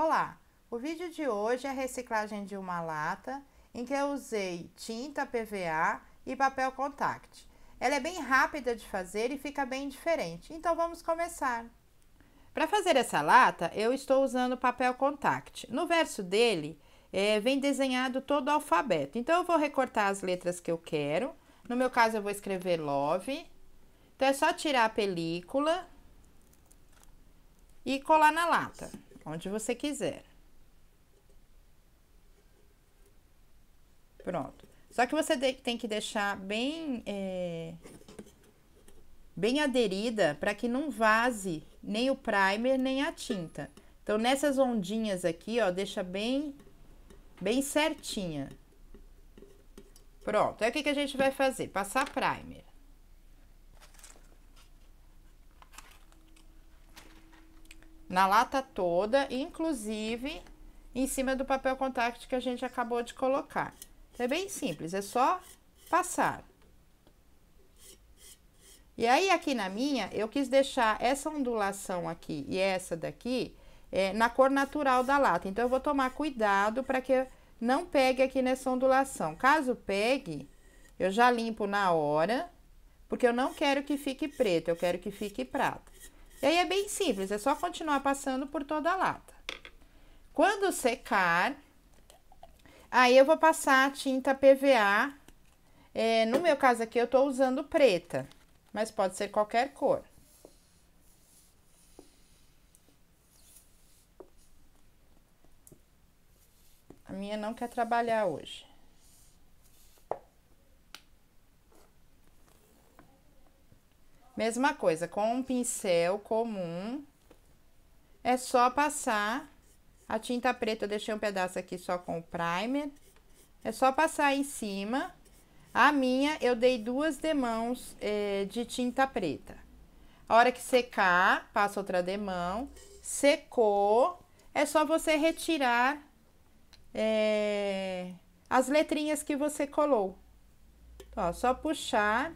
Olá! O vídeo de hoje é a reciclagem de uma lata em que eu usei tinta PVA e papel contact. Ela é bem rápida de fazer e fica bem diferente, então vamos começar. Para fazer essa lata, eu estou usando papel contact. No verso dele, é, vem desenhado todo o alfabeto. Então, eu vou recortar as letras que eu quero. No meu caso, eu vou escrever love. Então, é só tirar a película e colar na lata onde você quiser. Pronto. Só que você tem que deixar bem, é, bem aderida para que não vaze nem o primer nem a tinta. Então nessas ondinhas aqui, ó, deixa bem, bem certinha. Pronto. Aí o que, que a gente vai fazer? Passar primer. na lata toda, inclusive em cima do papel contact que a gente acabou de colocar. É bem simples, é só passar. E aí, aqui na minha, eu quis deixar essa ondulação aqui e essa daqui é, na cor natural da lata. Então, eu vou tomar cuidado para que não pegue aqui nessa ondulação. Caso pegue, eu já limpo na hora, porque eu não quero que fique preto, eu quero que fique prata. E aí é bem simples, é só continuar passando por toda a lata. Quando secar, aí eu vou passar a tinta PVA. É, no meu caso aqui, eu estou usando preta, mas pode ser qualquer cor. A minha não quer trabalhar hoje. Mesma coisa, com um pincel comum, é só passar a tinta preta, eu deixei um pedaço aqui só com o primer. É só passar em cima. A minha, eu dei duas demãos eh, de tinta preta. A hora que secar, passa outra demão. Secou, é só você retirar eh, as letrinhas que você colou. Então, ó, só puxar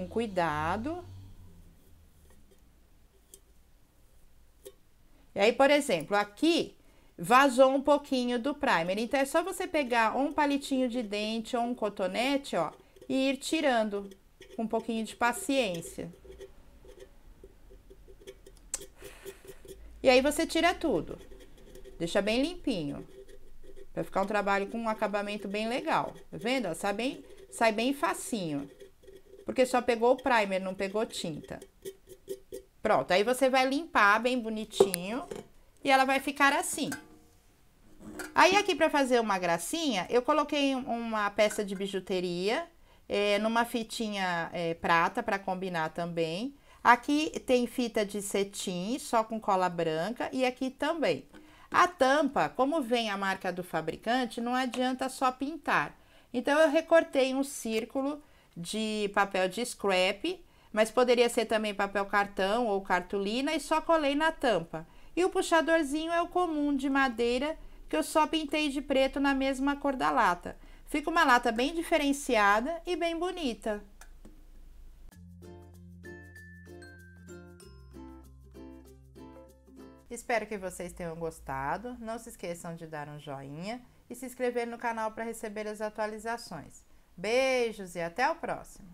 com cuidado. E aí, por exemplo, aqui vazou um pouquinho do primer. Então, é só você pegar um palitinho de dente ou um cotonete, ó, e ir tirando com um pouquinho de paciência. E aí você tira tudo. Deixa bem limpinho. Vai ficar um trabalho com um acabamento bem legal. Tá vendo? Ó, sai bem, sai bem facinho porque só pegou o primer, não pegou tinta. Pronto, aí você vai limpar bem bonitinho e ela vai ficar assim. Aí aqui para fazer uma gracinha, eu coloquei uma peça de bijuteria é, numa fitinha é, prata para combinar também. Aqui tem fita de cetim, só com cola branca, e aqui também. A tampa, como vem a marca do fabricante, não adianta só pintar. Então, eu recortei um círculo de papel de scrap, mas poderia ser também papel cartão ou cartolina e só colei na tampa. E o puxadorzinho é o comum de madeira que eu só pintei de preto na mesma cor da lata. Fica uma lata bem diferenciada e bem bonita. Espero que vocês tenham gostado. Não se esqueçam de dar um joinha e se inscrever no canal para receber as atualizações. Beijos e até o próximo!